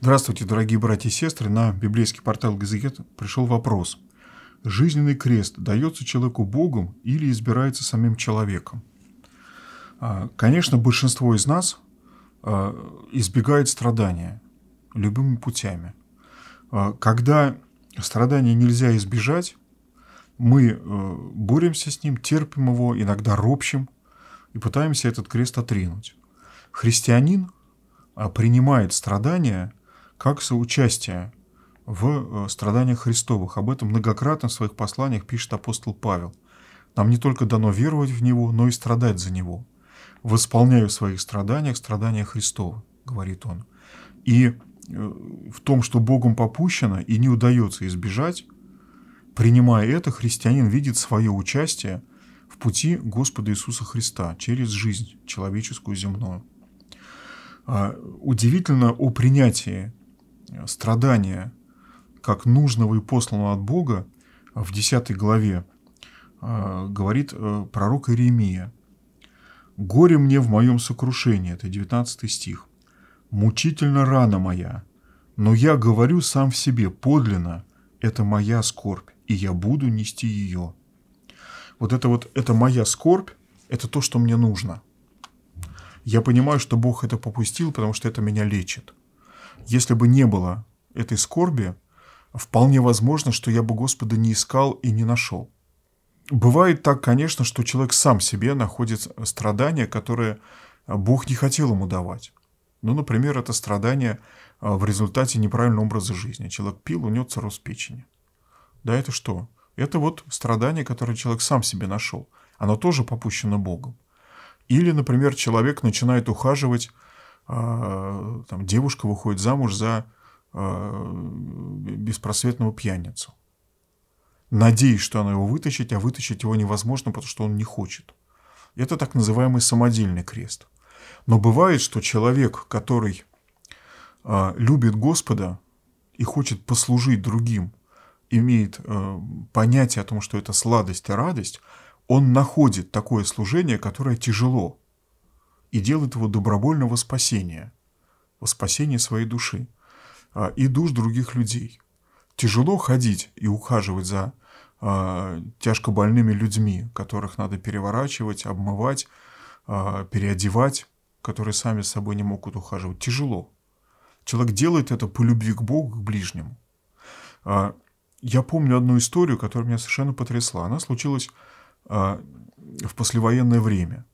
Здравствуйте, дорогие братья и сестры. На библейский портал Газигет пришел вопрос. Жизненный крест дается человеку Богом или избирается самим человеком? А, конечно, большинство из нас а, избегает страдания любыми путями. А, когда страдания нельзя избежать, мы э, боремся с ним, терпим его, иногда ропщим и пытаемся этот крест отринуть. Христианин принимает страдания – как соучастие в э, страданиях Христовых. Об этом многократно в своих посланиях пишет апостол Павел. Нам не только дано веровать в Него, но и страдать за Него. «Восполняю в своих страданиях страдания Христова», — говорит он. И э, в том, что Богом попущено и не удается избежать, принимая это, христианин видит свое участие в пути Господа Иисуса Христа через жизнь человеческую земную. А, удивительно о принятии страдания как нужного и посланного от Бога в 10 главе э, говорит э, пророк Иеремия. «Горе мне в моем сокрушении» – это 19 стих. «Мучительно рана моя, но я говорю сам в себе, подлинно, это моя скорбь, и я буду нести ее». Вот это вот, это моя скорбь, это то, что мне нужно. Я понимаю, что Бог это попустил, потому что это меня лечит – если бы не было этой скорби, вполне возможно, что я бы Господа не искал и не нашел. Бывает так, конечно, что человек сам себе находит страдания, которые Бог не хотел ему давать. Ну, например, это страдание а, в результате неправильного образа жизни. Человек пил, у него цирроз печени. Да это что? Это вот страдание, которое человек сам себе нашел. Оно тоже попущено Богом. Или, например, человек начинает ухаживать а, там, девушка выходит замуж за а, беспросветного пьяницу. Надеюсь, что она его вытащит, а вытащить его невозможно, потому что он не хочет. Это так называемый самодельный крест. Но бывает, что человек, который а, любит Господа и хочет послужить другим, имеет понятие о том, что это сладость и радость, он находит такое служение, которое тяжело – и делает его добровольного спасения, спасение, во спасение своей души а, и душ других людей. Тяжело ходить и ухаживать за а, тяжко больными людьми, которых надо переворачивать, обмывать, а, переодевать, которые сами с собой не могут ухаживать. Тяжело. Человек делает это по любви к Богу, к ближнему. Я помню одну историю, которая меня совершенно потрясла. Она случилась в послевоенное время.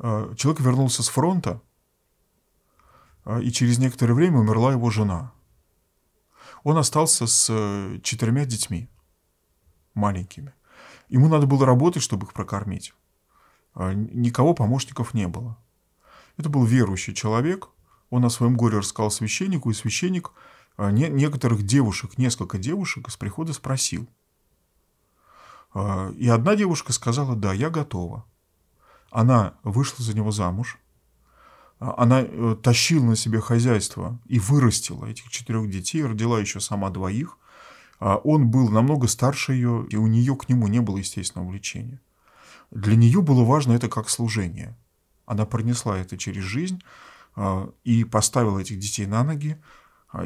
Э, человек вернулся с фронта, э, и через некоторое время умерла его жена. Он остался с э, четырьмя детьми, маленькими. Ему надо было работать, чтобы их прокормить. Никого помощников не было. Это был верующий человек. Он о своем горе рассказал священнику, и священник некоторых девушек, несколько девушек из прихода спросил. И одна девушка сказала, да, я готова. Она вышла за него замуж, а, она э, тащила на себе хозяйство и вырастила этих четырех детей, родила еще сама двоих. А, он был намного старше ее, и у нее к нему не было естественного влечения. Для нее было важно это как служение. Она пронесла это через жизнь а, и поставила этих детей на ноги,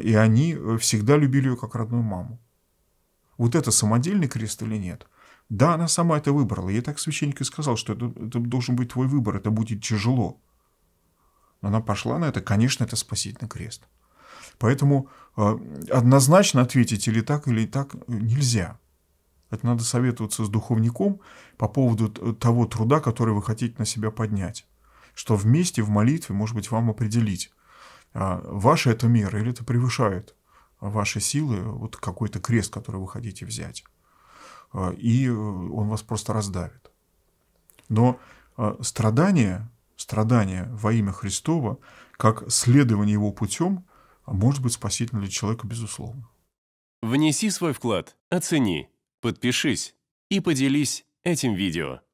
и они э, всегда любили ее как родную маму. Вот это самодельный крест или нет – да, она сама это выбрала. Я так священник и сказал, что это, это должен быть твой выбор, это будет тяжело. Но она пошла на это, конечно, это спасительный крест. Поэтому э, однозначно ответить или так, или так нельзя. Это надо советоваться с духовником по поводу того труда, который вы хотите на себя поднять. Что вместе в молитве, может быть, вам определить, э, ваша это мера или это превышает ваши силы, вот какой-то крест, который вы хотите взять. А, и э, он вас просто раздавит. Но а, страдание, страдание во имя Христова, как следование его путем, может быть спасительным для человека, безусловно. Внеси свой вклад, оцени, подпишись и поделись этим видео.